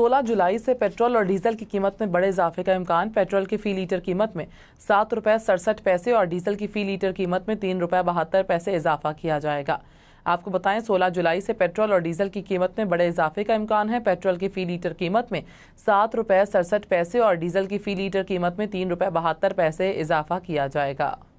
सोलह जुलाई से पेट्रोल और डीजल की कीमत में बड़े इजाफे का इम्कान पेट्रोल की फी लीटर कीमत में सात रुपए सड़सठ पैसे और डीजल की फी लीटर कीमत में तीन रुपए बहत्तर पैसे इजाफा किया जाएगा आपको बताएं 16 जुलाई से पेट्रोल और डीजल की कीमत में बड़े इजाफे का इम्कान है पेट्रोल की फी लीटर कीमत में सात रुपए सड़सठ पैसे और डीजल की फी लीटर कीमत में तीन रुपये बहत्तर पैसे इजाफा किया जाएगा